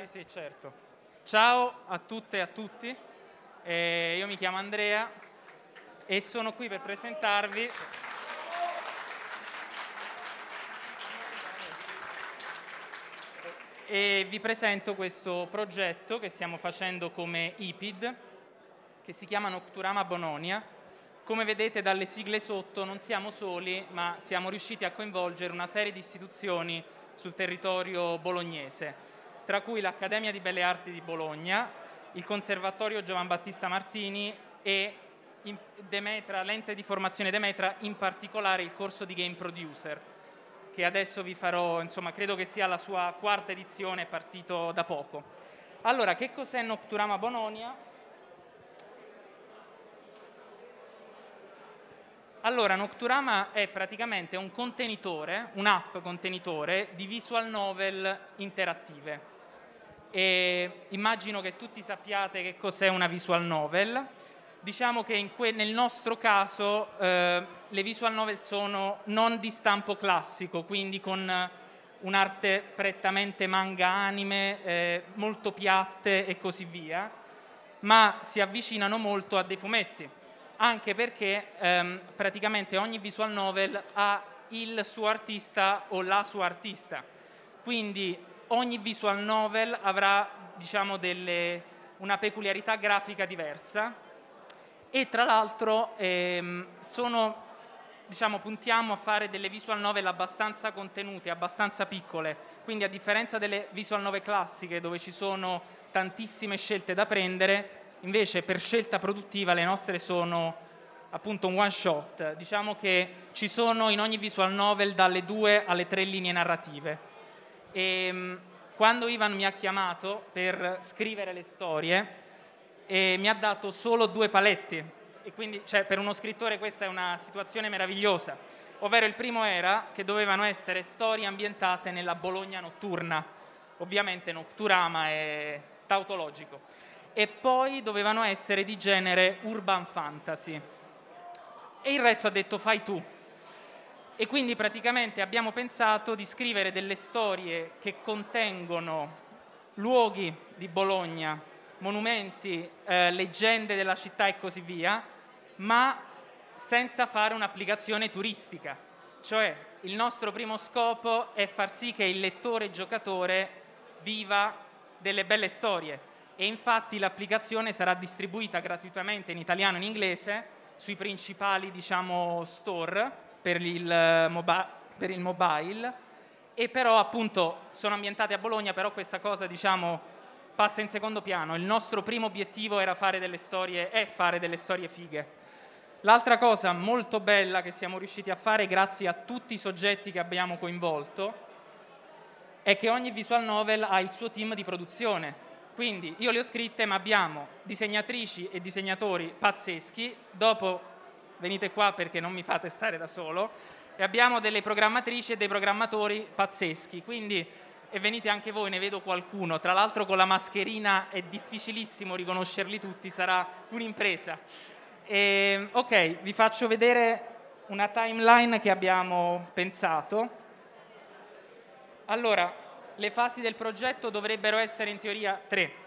Sì, sì, certo. Ciao a tutte e a tutti. Eh, io mi chiamo Andrea e sono qui per presentarvi. E vi presento questo progetto che stiamo facendo come IPID, che si chiama Nocturama Bononia. Come vedete dalle sigle sotto non siamo soli, ma siamo riusciti a coinvolgere una serie di istituzioni sul territorio bolognese tra cui l'Accademia di Belle Arti di Bologna, il Conservatorio Giovan Battista Martini e Demetra, l'ente di formazione Demetra, in particolare il corso di Game Producer, che adesso vi farò, insomma, credo che sia la sua quarta edizione, partito da poco. Allora, che cos'è Nocturama Bononia? Allora, Nocturama è praticamente un contenitore, un'app contenitore di visual novel interattive. E immagino che tutti sappiate che cos'è una visual novel. Diciamo che que- nel nostro caso eh, le visual novel sono non di stampo classico, quindi con eh, un'arte prettamente manga anime, eh, molto piatte e così via, ma si avvicinano molto a dei fumetti, anche perché ehm, praticamente ogni visual novel ha il suo artista o la sua artista. Quindi ogni visual novel avrà diciamo, delle, una peculiarità grafica diversa e tra l'altro ehm, sono, diciamo, puntiamo a fare delle visual novel abbastanza contenute, abbastanza piccole, quindi a differenza delle visual novel classiche dove ci sono tantissime scelte da prendere, invece per scelta produttiva le nostre sono appunto un one shot, diciamo che ci sono in ogni visual novel dalle due alle tre linee narrative e ehm, quando Ivan mi ha chiamato per scrivere le storie, eh, mi ha dato solo due paletti. E quindi, cioè, per uno scrittore questa è una situazione meravigliosa. Ovvero il primo era che dovevano essere storie ambientate nella Bologna notturna. Ovviamente notturama è tautologico. E poi dovevano essere di genere urban fantasy. E il resto ha detto fai tu e quindi praticamente abbiamo pensato di scrivere delle storie che contengono luoghi di Bologna, monumenti, eh, leggende della città e così via, ma senza fare un'applicazione turistica. Cioè il nostro primo scopo è far sì che il lettore giocatore viva delle belle storie e infatti l'applicazione sarà distribuita gratuitamente in italiano e in inglese sui principali diciamo, store per il, mobi- per il mobile e però appunto sono ambientate a Bologna, però questa cosa diciamo passa in secondo piano. Il nostro primo obiettivo era fare delle storie, è fare delle storie fighe. L'altra cosa molto bella che siamo riusciti a fare grazie a tutti i soggetti che abbiamo coinvolto è che ogni visual novel ha il suo team di produzione. Quindi io le ho scritte, ma abbiamo disegnatrici e disegnatori pazzeschi, dopo venite qua perché non mi fate stare da solo, e abbiamo delle programmatrici e dei programmatori pazzeschi, quindi e venite anche voi, ne vedo qualcuno, tra l'altro con la mascherina è difficilissimo riconoscerli tutti, sarà un'impresa. E, ehm, ok, vi faccio vedere una timeline che abbiamo pensato. Allora, le fasi del progetto dovrebbero essere in teoria tre.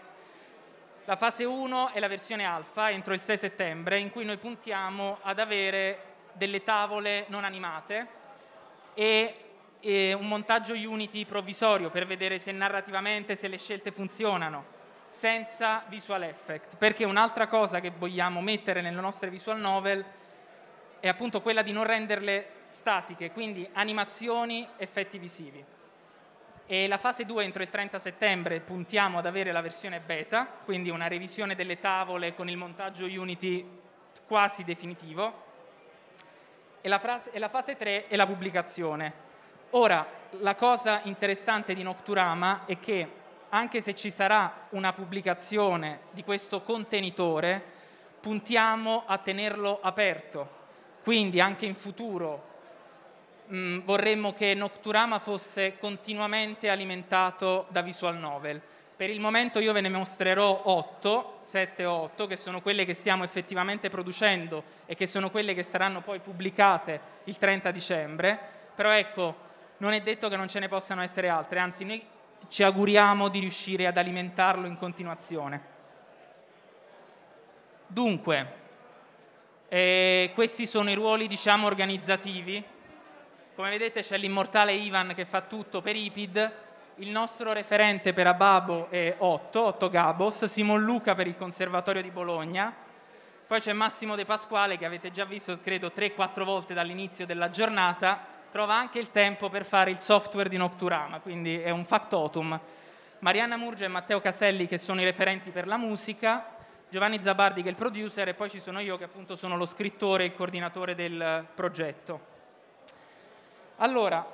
La fase 1 è la versione alfa entro il 6 settembre in cui noi puntiamo ad avere delle tavole non animate e, e, un montaggio Unity provvisorio per vedere se narrativamente se le scelte funzionano senza visual effect, perché un'altra cosa che vogliamo mettere nelle nostre visual novel è appunto quella di non renderle statiche, quindi animazioni, effetti visivi. E la fase 2 entro il 30 settembre puntiamo ad avere la versione beta, quindi una revisione delle tavole con il montaggio Unity quasi definitivo. E la, frase, e la fase 3 è la pubblicazione. Ora, la cosa interessante di Nocturama è che anche se ci sarà una pubblicazione di questo contenitore, puntiamo a tenerlo aperto. Quindi anche in futuro mh, mm, vorremmo che Nocturama fosse continuamente alimentato da visual novel. Per il momento io ve ne mostrerò 8, 7 o 8, che sono quelle che stiamo effettivamente producendo e che sono quelle che saranno poi pubblicate il 30 dicembre, però ecco, non è detto che non ce ne possano essere altre, anzi noi ci auguriamo di riuscire ad alimentarlo in continuazione. Dunque, eh, questi sono i ruoli diciamo organizzativi come vedete c'è l'immortale Ivan che fa tutto per IPID, il nostro referente per Ababo è Otto, Otto Gabos, Simon Luca per il Conservatorio di Bologna, poi c'è Massimo De Pasquale che avete già visto credo 3-4 volte dall'inizio della giornata, trova anche il tempo per fare il software di Nocturama, quindi è un factotum. Marianna Murgia e Matteo Caselli che sono i referenti per la musica, Giovanni Zabardi che è il producer e poi ci sono io che appunto sono lo scrittore e il coordinatore del progetto. Allora,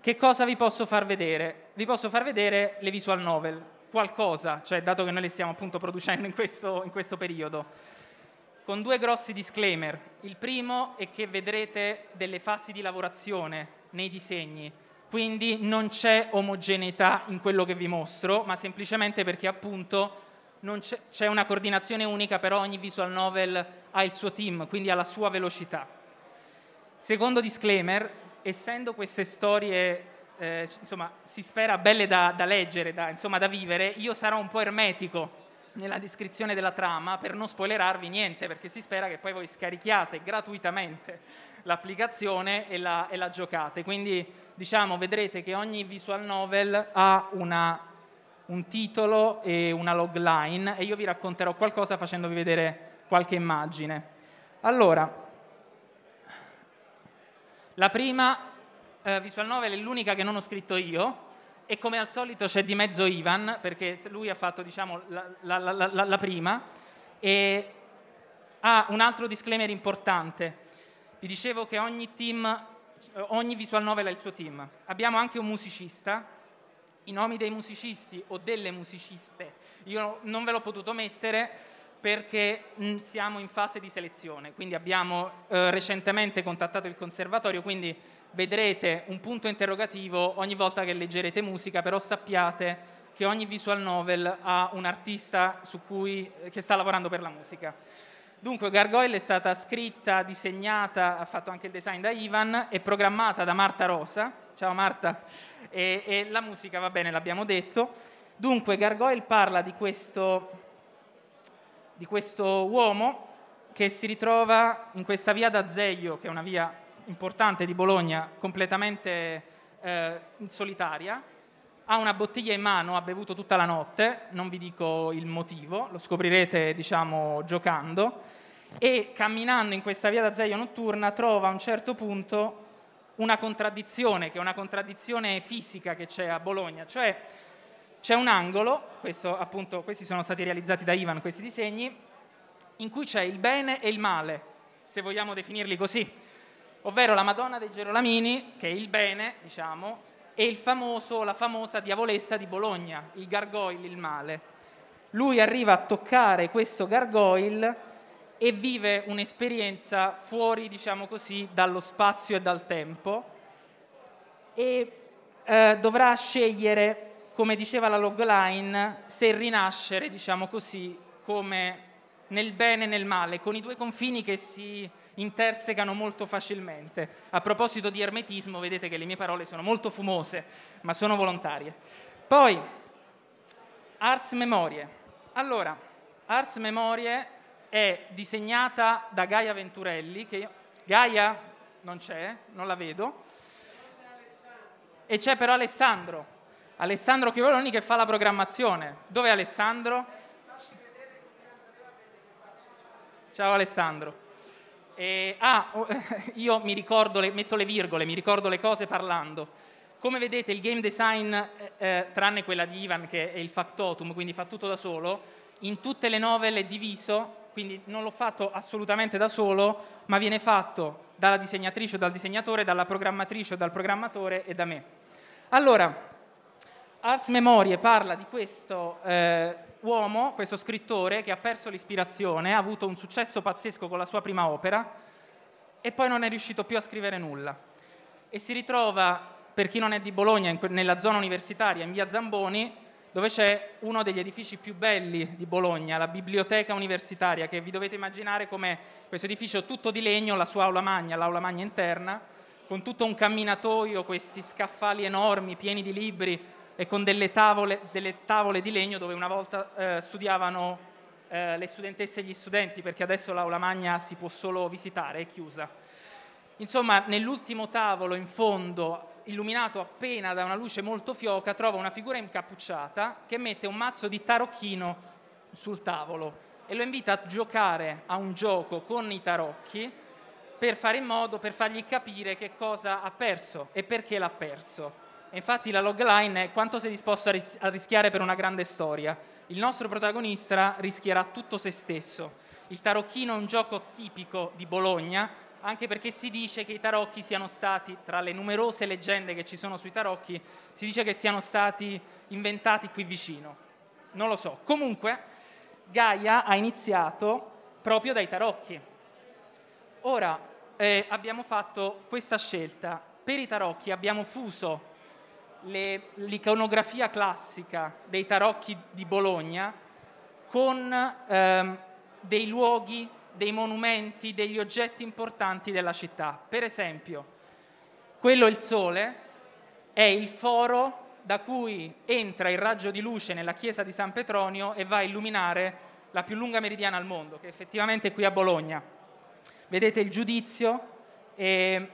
che cosa vi posso far vedere? Vi posso far vedere le visual novel, qualcosa, cioè dato che noi le stiamo appunto producendo in questo, in questo periodo, con due grossi disclaimer. Il primo è che vedrete delle fasi di lavorazione nei disegni, quindi non c'è omogeneità in quello che vi mostro, ma semplicemente perché appunto c'è, c'è una coordinazione unica, però ogni visual novel ha il suo team, quindi ha la sua velocità. Secondo disclaimer, essendo queste storie eh, insomma, si spera belle da, da leggere, da, insomma, da vivere, io sarò un po' ermetico nella descrizione della trama per non spoilerarvi niente, perché si spera che poi voi scarichiate gratuitamente l'applicazione e la, e la giocate. Quindi diciamo, vedrete che ogni visual novel ha una, un titolo e una logline e io vi racconterò qualcosa facendovi vedere qualche immagine. Allora, la prima, eh, Visual Novel, è l'unica che non ho scritto io e come al solito c'è di mezzo Ivan perché lui ha fatto diciamo, la, la, la, la prima e ah, un altro disclaimer importante. Vi dicevo che ogni team, eh, ogni visual novel ha il suo team. Abbiamo anche un musicista. I nomi dei musicisti o delle musiciste, io non ve l'ho potuto mettere perché mh, mm, siamo in fase di selezione, quindi abbiamo eh, recentemente contattato il conservatorio, quindi vedrete un punto interrogativo ogni volta che leggerete musica, però sappiate che ogni visual novel ha un artista cui, eh, che sta lavorando per la musica. Dunque Gargoyle è stata scritta, disegnata, ha fatto anche il design da Ivan e programmata da Marta Rosa. Ciao Marta. E, e la musica, va bene, l'abbiamo detto. Dunque Gargoyle parla di questo di questo uomo che si ritrova in questa via d'Azeglio, che è una via importante di Bologna, completamente eh, solitaria, ha una bottiglia in mano, ha bevuto tutta la notte, non vi dico il motivo, lo scoprirete diciamo giocando, e camminando in questa via d'Azeglio notturna trova a un certo punto una contraddizione, che è una contraddizione fisica che c'è a Bologna, cioè c'è un angolo, questo, appunto, questi sono stati realizzati da Ivan, questi disegni, in cui c'è il bene e il male, se vogliamo definirli così, ovvero la Madonna dei Gerolamini, che è il bene, diciamo, e il famoso, la famosa diavolessa di Bologna, il gargoyle, il male. Lui arriva a toccare questo gargoyle e vive un'esperienza fuori, diciamo così, dallo spazio e dal tempo e eh, dovrà scegliere come diceva la logline, se rinascere, diciamo così, come nel bene e nel male, con i due confini che si intersecano molto facilmente. A proposito di ermetismo, vedete che le mie parole sono molto fumose, ma sono volontarie. Poi, Ars Memorie. Allora, Ars Memorie è disegnata da Gaia Venturelli, che Gaia non c'è, non la vedo, e c'è però Alessandro, Alessandro Chivoloni che fa la programmazione. Dove è Alessandro? Ciao Alessandro. Eh, ah, oh, io mi ricordo, le, metto le virgole, mi ricordo le cose parlando. Come vedete il game design, eh, eh tranne quella di Ivan che è il factotum, quindi fa tutto da solo, in tutte le novel è diviso, quindi non l'ho fatto assolutamente da solo, ma viene fatto dalla disegnatrice o dal disegnatore, dalla programmatrice o dal programmatore e da me. Allora, Ars Memorie parla di questo eh, uomo, questo scrittore che ha perso l'ispirazione, ha avuto un successo pazzesco con la sua prima opera e poi non è riuscito più a scrivere nulla. E si ritrova, per chi non è di Bologna, que- nella zona universitaria, in via Zamboni, dove c'è uno degli edifici più belli di Bologna, la biblioteca universitaria, che vi dovete immaginare come questo edificio tutto di legno, la sua aula magna, l'aula magna interna, con tutto un camminatoio, questi scaffali enormi pieni di libri, e con delle tavole, delle tavole di legno dove una volta eh, studiavano eh, le studentesse e gli studenti, perché adesso l'aula magna si può solo visitare, è chiusa. Insomma, nell'ultimo tavolo in fondo, illuminato appena da una luce molto fioca, trova una figura incappucciata che mette un mazzo di tarocchino sul tavolo e lo invita a giocare a un gioco con i tarocchi per fare in modo, per fargli capire che cosa ha perso e perché l'ha perso infatti la logline è quanto sei disposto a, rischiare per una grande storia. Il nostro protagonista rischierà tutto se stesso. Il tarocchino è un gioco tipico di Bologna, anche perché si dice che i tarocchi siano stati, tra le numerose leggende che ci sono sui tarocchi, si dice che siano stati inventati qui vicino. Non lo so. Comunque, Gaia ha iniziato proprio dai tarocchi. Ora, eh, abbiamo fatto questa scelta. Per i tarocchi abbiamo fuso le, l'iconografia classica dei tarocchi di Bologna con ehm, dei luoghi, dei monumenti, degli oggetti importanti della città. Per esempio, quello il sole è il foro da cui entra il raggio di luce nella chiesa di San Petronio e va a illuminare la più lunga meridiana al mondo, che effettivamente è qui a Bologna. Vedete il giudizio e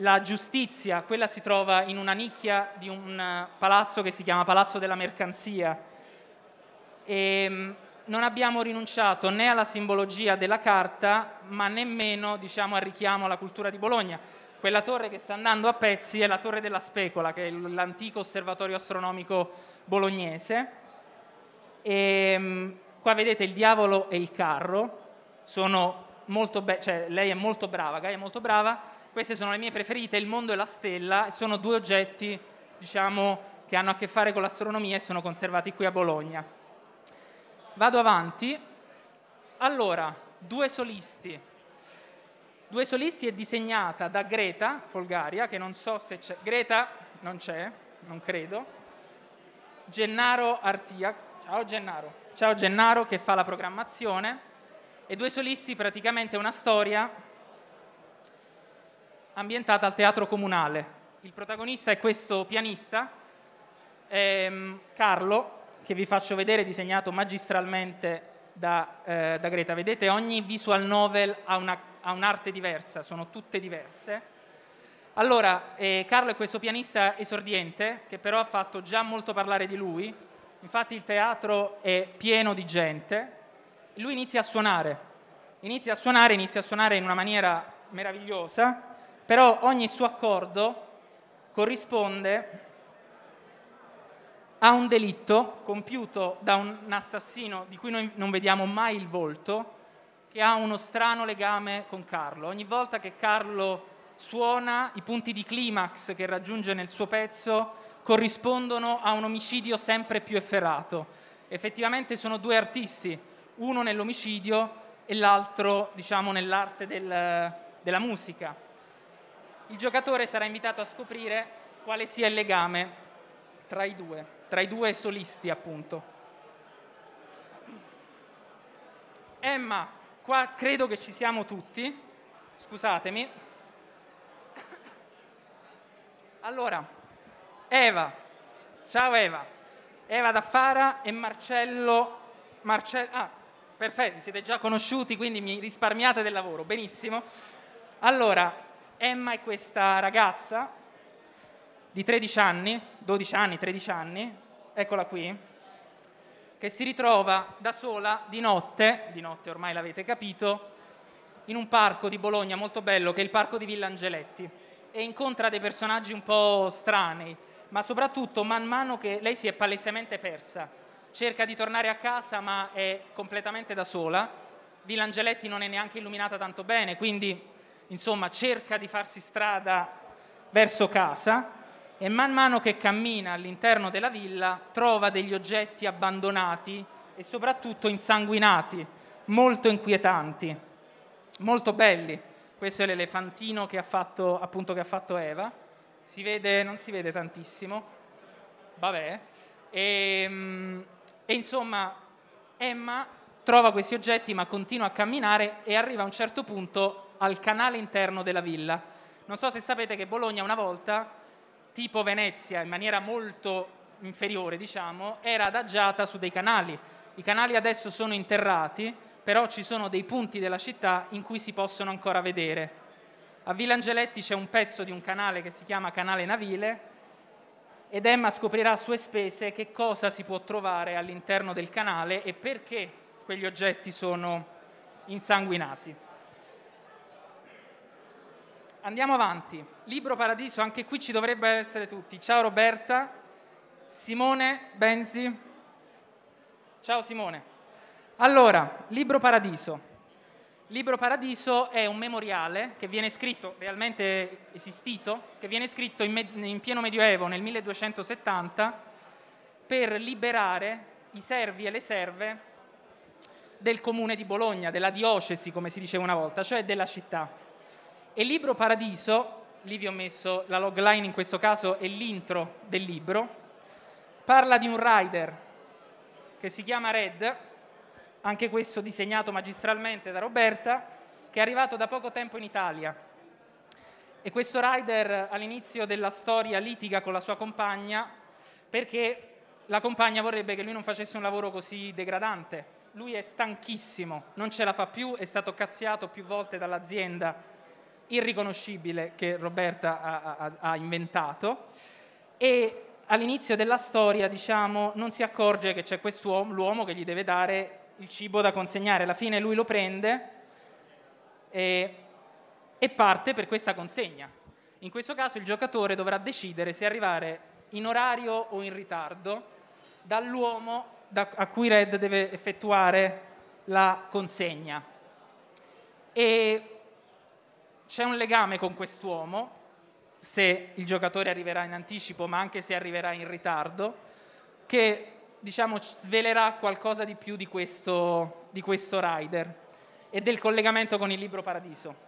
la giustizia, quella si trova in una nicchia di un eh, palazzo che si chiama Palazzo della Mercanzia. E ehm, non abbiamo rinunciato né alla simbologia della carta, ma nemmeno diciamo, al richiamo alla cultura di Bologna. Quella torre che sta andando a pezzi è la Torre della Specola, che è l'antico osservatorio astronomico bolognese. E, ehm, qua vedete il diavolo e il carro, sono molto be- cioè, lei è molto brava, Gaia è molto brava, queste sono le mie preferite, il mondo e la stella, sono due oggetti diciamo, che hanno a che fare con l'astronomia e sono conservati qui a Bologna. Vado avanti. Allora, due solisti. Due solisti è disegnata da Greta Folgaria, che non so se c'è. Greta non c'è, non credo. Gennaro Artia. Ciao Gennaro. Ciao Gennaro che fa la programmazione. E due solisti praticamente una storia ambientata al teatro comunale. Il protagonista è questo pianista, ehm, Carlo, che vi faccio vedere disegnato magistralmente da, eh, da Greta. Vedete, ogni visual novel ha, una, ha, un'arte diversa, sono tutte diverse. Allora, eh, Carlo è questo pianista esordiente che però ha fatto già molto parlare di lui, infatti il teatro è pieno di gente, lui inizia a suonare, inizia a suonare, inizia a suonare in una maniera meravigliosa però ogni suo accordo corrisponde a un delitto compiuto da un assassino di cui noi non vediamo mai il volto, che ha uno strano legame con Carlo. Ogni volta che Carlo suona, i punti di climax che raggiunge nel suo pezzo corrispondono a un omicidio sempre più efferato. Effettivamente sono due artisti, uno nell'omicidio e l'altro diciamo, nell'arte del, della musica il giocatore sarà invitato a scoprire quale sia il legame tra i due, tra i due solisti appunto. Emma, qua credo che ci siamo tutti, scusatemi. Allora, Eva, ciao Eva, Eva da Fara e Marcello, Marcello, ah, perfetto, siete già conosciuti quindi mi risparmiate del lavoro, benissimo. Allora, Emma è questa ragazza di 13 anni, 12 anni, 13 anni, eccola qui, che si ritrova da sola di notte, di notte ormai l'avete capito, in un parco di Bologna molto bello che è il parco di Villa Angeletti e incontra dei personaggi un po' strani, ma soprattutto man mano che lei si è palesemente persa, cerca di tornare a casa ma è completamente da sola, Villa Angeletti non è neanche illuminata tanto bene, quindi insomma cerca di farsi strada verso casa e man mano che cammina all'interno della villa trova degli oggetti abbandonati e soprattutto insanguinati, molto inquietanti, molto belli. Questo è l'elefantino che ha fatto, appunto, che ha fatto Eva. Si vede, non si vede tantissimo, vabbè. E, ehm, e insomma, Emma trova questi oggetti ma continua a camminare e arriva a un certo punto al canale interno della villa. Non so se sapete che Bologna una volta, tipo Venezia, in maniera molto inferiore, diciamo, era adagiata su dei canali. I canali adesso sono interrati, però ci sono dei punti della città in cui si possono ancora vedere. A Villa Angeletti c'è un pezzo di un canale che si chiama Canale Navile ed Emma scoprirà a sue spese che cosa si può trovare all'interno del canale e perché quegli oggetti sono insanguinati andiamo avanti. Libro Paradiso, anche qui ci dovrebbe essere tutti. Ciao Roberta, Simone Benzi. Ciao Simone. Allora, Libro Paradiso. Libro Paradiso è un memoriale che viene scritto, realmente esistito, che viene scritto in, me- in pieno Medioevo nel 1270 per liberare i servi e le serve del comune di Bologna, della diocesi, come si diceva una volta, cioè della città. E Libro Paradiso, lì vi ho messo la logline in questo caso è l'intro del libro, parla di un rider che si chiama Red, anche questo disegnato magistralmente da Roberta, che è arrivato da poco tempo in Italia. E questo rider all'inizio della storia litiga con la sua compagna perché la compagna vorrebbe che lui non facesse un lavoro così degradante. Lui è stanchissimo, non ce la fa più, è stato cazziato più volte dall'azienda irriconoscibile che Roberta ha, ha, ha inventato e all'inizio della storia diciamo, non si accorge che c'è quest'uomo che gli deve dare il cibo da consegnare, alla fine lui lo prende e, e parte per questa consegna. In questo caso il giocatore dovrà decidere se arrivare in orario o in ritardo dall'uomo da, a cui Red deve effettuare la consegna. E c'è un legame con quest'uomo, se il giocatore arriverà in anticipo, ma anche se arriverà in ritardo, che diciamo, svelerà qualcosa di più di questo, di questo rider e del collegamento con il libro Paradiso.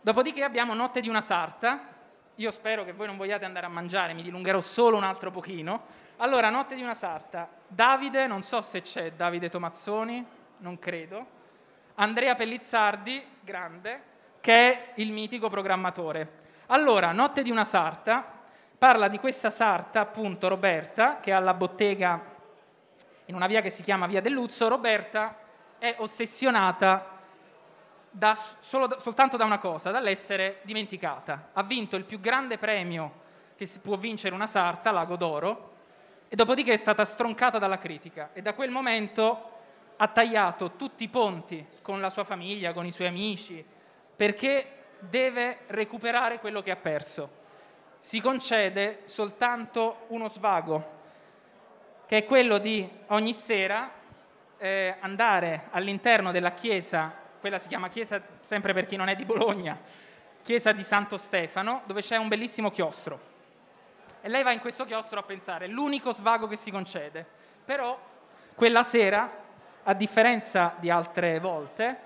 Dopodiché abbiamo Notte di una sarta, io spero che voi non vogliate andare a mangiare, mi dilungherò solo un altro pochino. Allora, Notte di una sarta, Davide, non so se c'è Davide Tomazzoni, non credo, Andrea Pellizzardi, grande, che è il mitico programmatore. Allora, Notte di una sarta parla di questa sarta, appunto, Roberta, che ha la bottega in una via che si chiama Via Delluzzo. Roberta è ossessionata da, solo, soltanto da una cosa, dall'essere dimenticata. Ha vinto il più grande premio che si può vincere una sarta, l'Ago d'Oro, e dopodiché è stata stroncata dalla critica. E da quel momento ha tagliato tutti i ponti con la sua famiglia, con i suoi amici, perché deve recuperare quello che ha perso. Si concede soltanto uno svago, che è quello di ogni sera eh, andare all'interno della chiesa, quella si chiama chiesa sempre per chi non è di Bologna, chiesa di Santo Stefano, dove c'è un bellissimo chiostro. E lei va in questo chiostro a pensare, l'unico svago che si concede. Però quella sera a differenza di altre volte,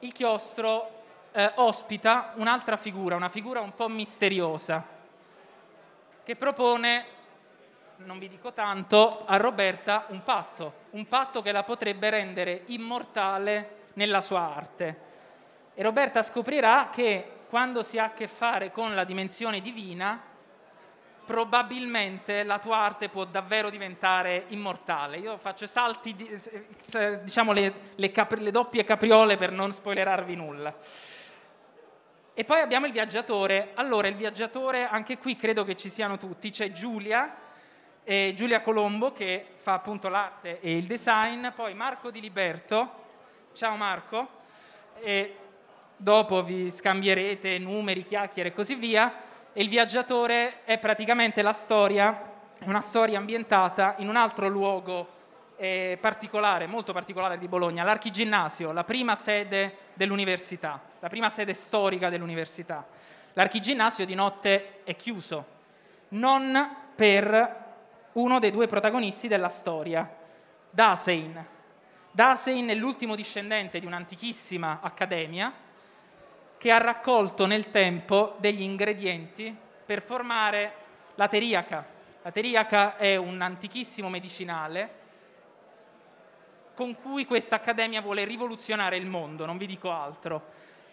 il chiostro eh, ospita un'altra figura, una figura un po' misteriosa, che propone, non vi dico tanto, a Roberta un patto, un patto che la potrebbe rendere immortale nella sua arte. E Roberta scoprirà che quando si ha a che fare con la dimensione divina, probabilmente la tua arte può davvero diventare immortale. Io faccio salti, di, diciamo le, le, capri, le doppie capriole per non spoilerarvi nulla. E poi abbiamo il viaggiatore. Allora, il viaggiatore, anche qui credo che ci siano tutti, c'è Giulia, eh, Giulia Colombo che fa appunto l'arte e il design, poi Marco Di Liberto, ciao Marco, e dopo vi scambierete numeri, chiacchiere e così via e il viaggiatore è praticamente la storia, una storia ambientata in un altro luogo eh, particolare, molto particolare di Bologna, l'Archiginnasio, la prima sede dell'università, la prima sede storica dell'università. L'Archiginnasio di notte è chiuso, non per uno dei due protagonisti della storia, Dasein. Dasein è l'ultimo discendente di un'antichissima accademia, che ha raccolto nel tempo degli ingredienti per formare la teriaca. La teriaca è un antichissimo medicinale con cui questa accademia vuole rivoluzionare il mondo, non vi dico altro.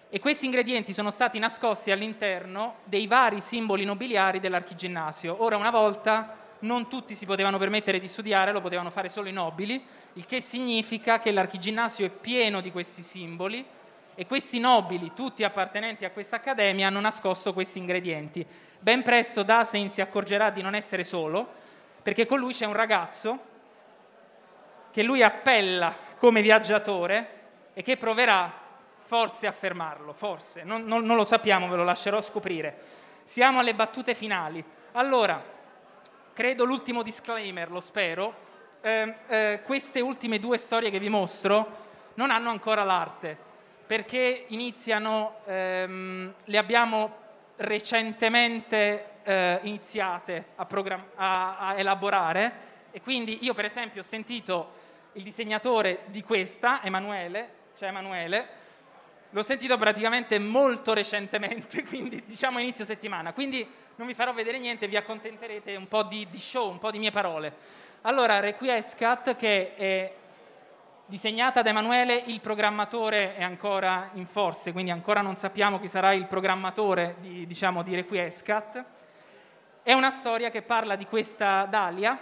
E questi ingredienti sono stati nascosti all'interno dei vari simboli nobiliari dell'archiginnasio. Ora, una volta non tutti si potevano permettere di studiare, lo potevano fare solo i nobili, il che significa che l'archiginnasio è pieno di questi simboli e questi nobili, tutti appartenenti a questa accademia, hanno nascosto questi ingredienti. Ben presto Dasein si accorgerà di non essere solo, perché con lui c'è un ragazzo che lui appella come viaggiatore e che proverà forse a fermarlo, forse, non, non, non lo sappiamo, ve lo lascerò scoprire. Siamo alle battute finali. Allora, credo l'ultimo disclaimer, lo spero, eh, eh, queste ultime due storie che vi mostro non hanno ancora l'arte perché iniziano, ehm, le abbiamo recentemente eh, iniziate a, a, a elaborare e quindi io per esempio ho sentito il disegnatore di questa, Emanuele, cioè Emanuele, l'ho sentito praticamente molto recentemente, quindi diciamo inizio settimana, quindi non vi farò vedere niente, vi accontenterete un po' di, di show, un po' di mie parole. Allora, Requiescat, che è disegnata da Emanuele, il programmatore è ancora in forze, quindi ancora non sappiamo chi sarà il programmatore di, diciamo, di Requiescat. È una storia che parla di questa Dalia,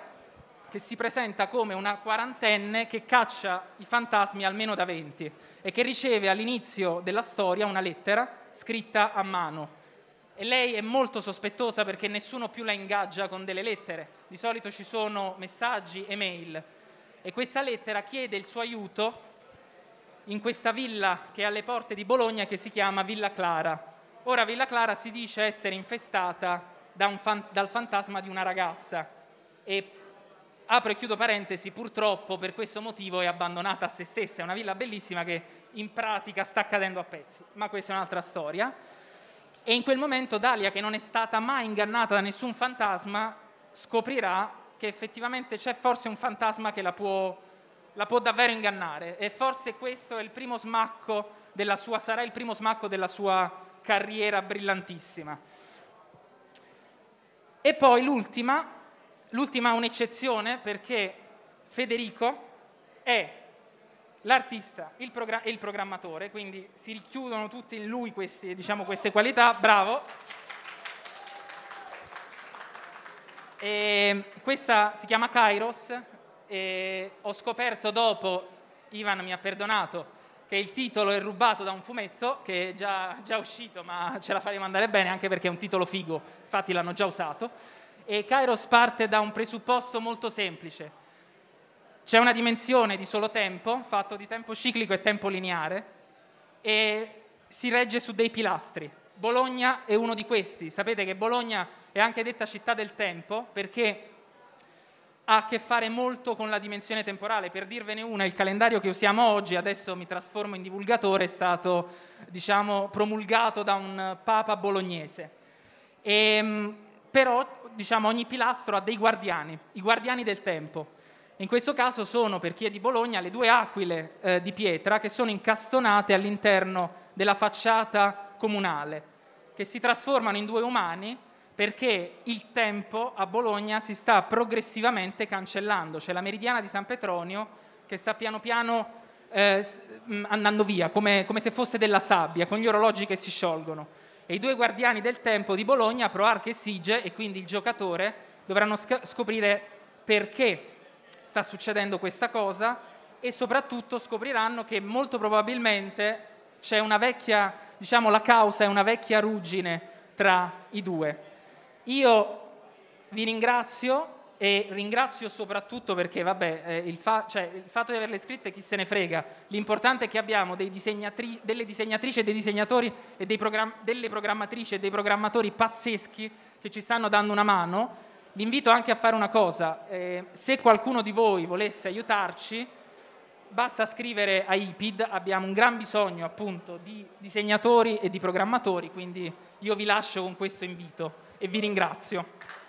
che si presenta come una quarantenne che caccia i fantasmi almeno da 20 e che riceve all'inizio della storia una lettera scritta a mano. E lei è molto sospettosa perché nessuno più la ingaggia con delle lettere, di solito ci sono messaggi e mail e questa lettera chiede il suo aiuto in questa villa che è alle porte di Bologna che si chiama Villa Clara. Ora Villa Clara si dice essere infestata da fan, dal fantasma di una ragazza e apro e chiudo parentesi, purtroppo per questo motivo è abbandonata a se stessa, è una villa bellissima che in pratica sta cadendo a pezzi, ma questa è un'altra storia. E in quel momento Dalia, che non è stata mai ingannata da nessun fantasma, scoprirà che effettivamente c'è forse un fantasma che la può, la può davvero ingannare e forse questo è il primo smacco della sua, sarà il primo smacco della sua carriera brillantissima. E poi l'ultima, l'ultima un'eccezione perché Federico è l'artista, il, progra- il programmatore, quindi si richiudono tutte in lui questi, diciamo, queste qualità, bravo. E questa si chiama Kairos e ho scoperto dopo, Ivan mi ha perdonato, che il titolo è rubato da un fumetto che è già, già uscito, ma ce la faremo andare bene anche perché è un titolo figo, infatti l'hanno già usato. E Kairos parte da un presupposto molto semplice. C'è una dimensione di solo tempo, fatto di tempo ciclico e tempo lineare, e si regge su dei pilastri. Bologna è uno di questi. Sapete che Bologna è anche detta città del tempo perché ha a che fare molto con la dimensione temporale. Per dirvene una, il calendario che usiamo oggi, adesso mi trasformo in divulgatore, è stato diciamo, promulgato da un papa bolognese. E, ehm, però diciamo, ogni pilastro ha dei guardiani, i guardiani del tempo. In questo caso sono, per chi è di Bologna, le due aquile eh, di pietra che sono incastonate all'interno della facciata comunale, che si trasformano in due umani perché il tempo a Bologna si sta progressivamente cancellando, C'è la meridiana di San Petronio che sta piano piano eh, mm, andando via, come, come, se fosse della sabbia, con gli orologi che si sciolgono. E i due guardiani del tempo di Bologna, Proarch e Sige, e quindi il giocatore, dovranno sc- scoprire perché sta succedendo questa cosa e soprattutto scopriranno che molto probabilmente c'è una vecchia diciamo, la causa è una vecchia ruggine tra i due. Io vi ringrazio e ringrazio soprattutto perché, vabbè, eh, il, fa- cioè, il, fatto di averle scritte chi se ne frega, l'importante è che abbiamo disegnatri- delle disegnatrici e dei disegnatori e dei program- delle programmatrici e dei programmatori pazzeschi che ci stanno dando una mano. Vi invito anche a fare una cosa, eh, se qualcuno di voi volesse aiutarci, basta scrivere a IPID, abbiamo un gran bisogno appunto di disegnatori e di programmatori, quindi io vi lascio con questo invito e vi ringrazio.